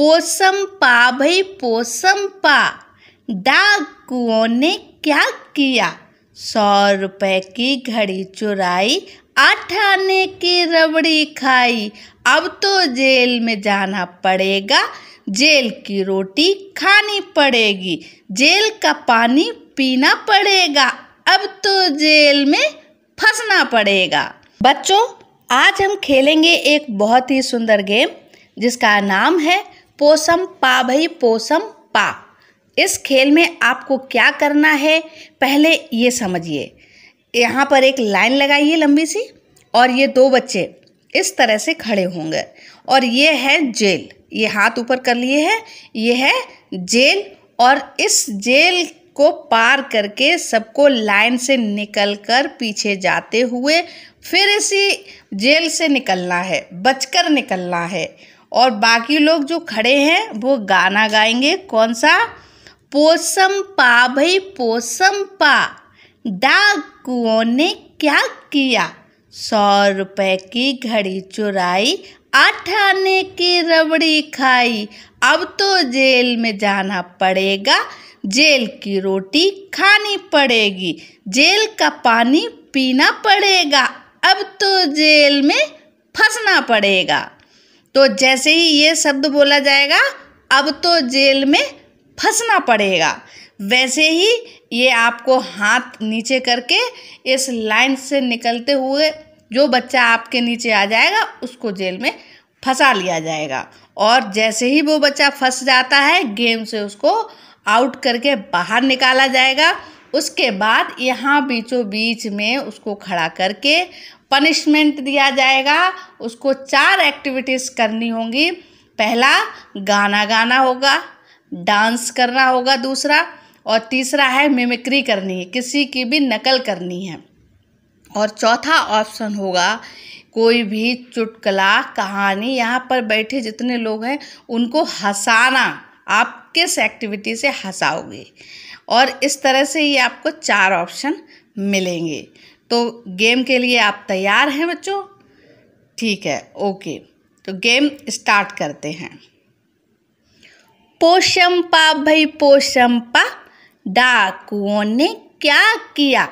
possum पा भाई possum पा डाक कुओं ने क्या किया सौ रुपए की घड़ी चुराई आठ आने की रबड़ी खाई अब तो जेल में जाना पड़ेगा जेल की रोटी खानी पड़ेगी जेल का पानी पीना पड़ेगा अब तो जेल में फंसना पड़ेगा बच्चों आज हम खेलेंगे एक बहुत ही सुंदर गेम जिसका नाम है पोसम पा भई पोसम पा इस खेल में आपको क्या करना है पहले ये समझिए यहाँ पर एक लाइन लगाइए लंबी सी और ये दो बच्चे इस तरह से खड़े होंगे और ये है जेल ये हाथ ऊपर कर लिए है ये है जेल और इस जेल को पार करके सबको लाइन से निकल कर पीछे जाते हुए फिर इसी जेल से निकलना है बचकर निकलना है और बाकी लोग जो खड़े हैं वो गाना गाएंगे कौन सा पोसम पा भाई पोसम पा डाकुओं ने क्या किया सौ रुपए की घड़ी चुराई आठ आने की रबड़ी खाई अब तो जेल में जाना पड़ेगा जेल की रोटी खानी पड़ेगी जेल का पानी पीना पड़ेगा अब तो जेल में फंसना पड़ेगा तो जैसे ही ये शब्द बोला जाएगा अब तो जेल में फंसना पड़ेगा वैसे ही ये आपको हाथ नीचे करके इस लाइन से निकलते हुए जो बच्चा आपके नीचे आ जाएगा उसको जेल में फंसा लिया जाएगा और जैसे ही वो बच्चा फंस जाता है गेम से उसको आउट करके बाहर निकाला जाएगा उसके बाद यहाँ बीचों बीच में उसको खड़ा करके पनिशमेंट दिया जाएगा उसको चार एक्टिविटीज़ करनी होंगी पहला गाना गाना होगा डांस करना होगा दूसरा और तीसरा है मिमिक्री करनी है किसी की भी नकल करनी है और चौथा ऑप्शन होगा कोई भी चुटकला कहानी यहाँ पर बैठे जितने लोग हैं उनको हंसाना आप किस एक्टिविटी से हंसाओगे और इस तरह से ये आपको चार ऑप्शन मिलेंगे तो गेम के लिए आप तैयार हैं बच्चों ठीक है ओके तो गेम स्टार्ट करते हैं पोषम पा भाई पोषम पा डाकुओं ने क्या किया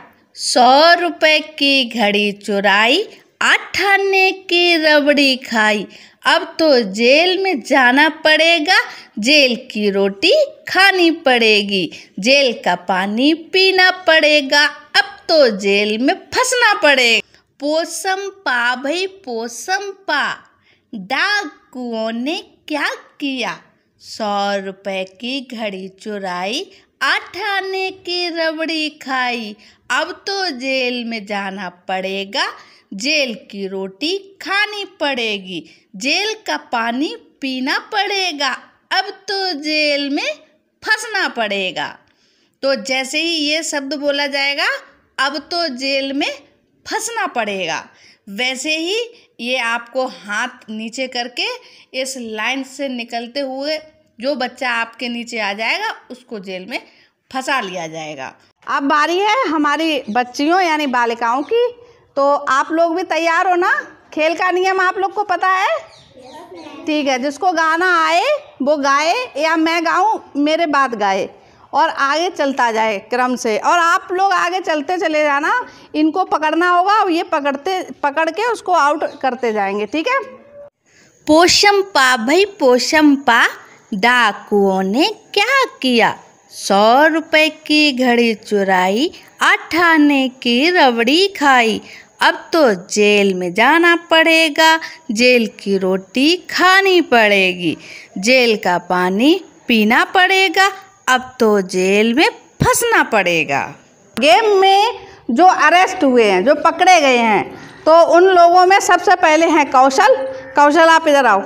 सौ रुपए की घड़ी चुराई आठाने की रबड़ी खाई अब तो जेल में जाना पड़ेगा जेल की रोटी खानी पड़ेगी जेल का पानी पीना पड़ेगा अब तो जेल में फंसना पड़ेगा पोसम पा भाई पोसम पा डाकुओं ने क्या किया सौ रुपए की घड़ी चुराई आठ आने की रबड़ी खाई अब तो जेल में जाना पड़ेगा जेल की रोटी खानी पड़ेगी जेल का पानी पीना पड़ेगा अब तो जेल में फंसना पड़ेगा तो जैसे ही ये शब्द बोला जाएगा अब तो जेल में फंसना पड़ेगा वैसे ही ये आपको हाथ नीचे करके इस लाइन से निकलते हुए जो बच्चा आपके नीचे आ जाएगा उसको जेल में फंसा लिया जाएगा अब बारी है हमारी बच्चियों यानी बालिकाओं की तो आप लोग भी तैयार हो ना खेल का नियम आप लोग को पता है ठीक है जिसको गाना आए वो गाए या मैं गाऊँ मेरे बाद गाए और आगे चलता जाए क्रम से और आप लोग आगे चलते चले जाना इनको पकड़ना होगा और ये पकड़ते पकड़ के उसको आउट करते जाएंगे ठीक है पोषम पा भाई पोषम पा डाकुओं ने क्या किया सौ रुपए की घड़ी चुराई अठाने की रबड़ी खाई अब तो जेल में जाना पड़ेगा जेल की रोटी खानी पड़ेगी जेल का पानी पीना पड़ेगा अब तो जेल में फंसना पड़ेगा गेम में जो अरेस्ट हुए हैं जो पकड़े गए हैं तो उन लोगों में सबसे पहले हैं कौशल कौशल आप इधर आओ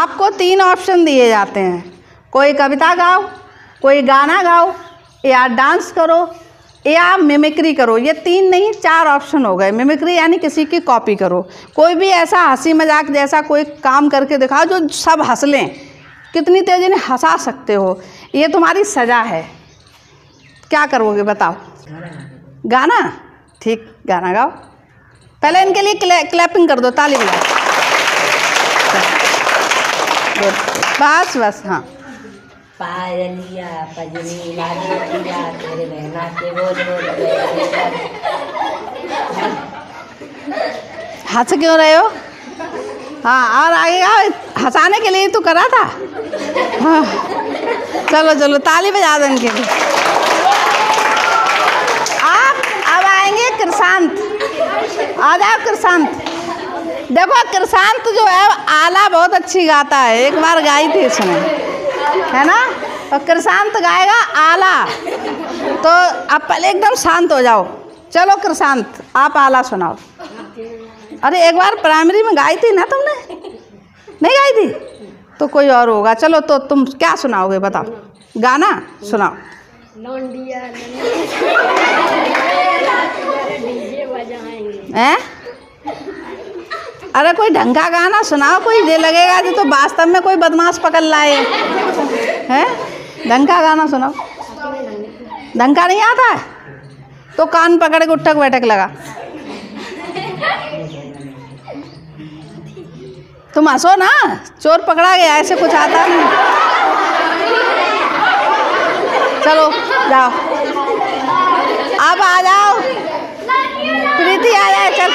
आपको तीन ऑप्शन दिए जाते हैं कोई कविता गाओ कोई गाना गाओ या डांस करो या मिमिक्री करो ये तीन नहीं चार ऑप्शन हो गए मिमिक्री यानी किसी की कॉपी करो कोई भी ऐसा हंसी मजाक जैसा कोई काम करके दिखाओ जो सब हंस लें कितनी तेज़ी ने हंसा सकते हो ये तुम्हारी सज़ा है क्या करोगे बताओ गाना ठीक गाना गाओ पहले इनके लिए क्लै, क्लैपिंग कर दो ताली बजाओ बस बस हाँ पायलिया पजनी लागे तेरे बहना के बोल बोल हंस क्यों रहे हो हाँ और आगे आओ हंसाने के लिए तो करा था हाँ चलो चलो ताली बजा दें के लिए आप अब आएंगे कृषांत आ जाओ कृषांत देखो कृषांत जो है आला बहुत अच्छी गाता है एक बार गाई थी इसने है ना और कृषांत गाएगा आला तो आप पहले एकदम शांत हो जाओ चलो कृषांत आप आला सुनाओ अरे एक बार प्राइमरी में गाई थी ना तुमने नहीं गाई थी तो कोई और होगा चलो तो तुम क्या सुनाओगे बताओ गाना सुनाओ हैं अरे कोई ढंग का गाना सुनाओ कोई दे लगेगा जी तो वास्तव में कोई बदमाश पकड़ लाए हैं ढंग का गाना सुनाओ ढंग का नहीं आता है तो कान पकड़ के उठक बैठक लगा तुम हंसो ना चोर पकड़ा गया ऐसे कुछ आता नहीं चलो जाओ आप आ जाओ प्रीति आ जाए चल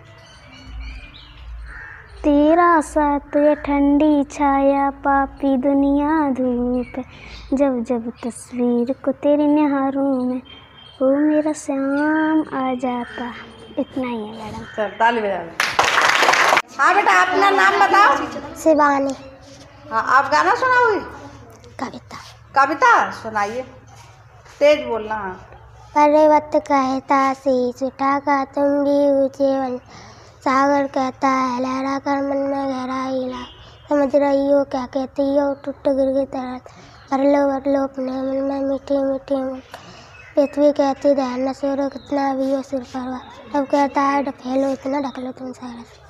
तेरा साथ ये ठंडी छाया पापी दुनिया धूप जब जब तस्वीर को तेरी निहारू में वो मेरा श्याम आ जाता इतना ही है मैडम हाँ बेटा अपना नाम बताओ शिवानी हाँ आप गाना सुना कविता कविता सुनाइए तेज बोलना पर्वत कहता सी उठा का तुम भी वाले सागर कहता है लहरा कर मन में गहरा हिला समझ रही हो क्या कहती हो टूट गिर गई तरह भर लो भर लो अपने मन में मीठी मीठी पृथ्वी कहती रहना सूर्य कितना भी हो सिर पर सब कहता है फैलो इतना ढक लो तुम सारा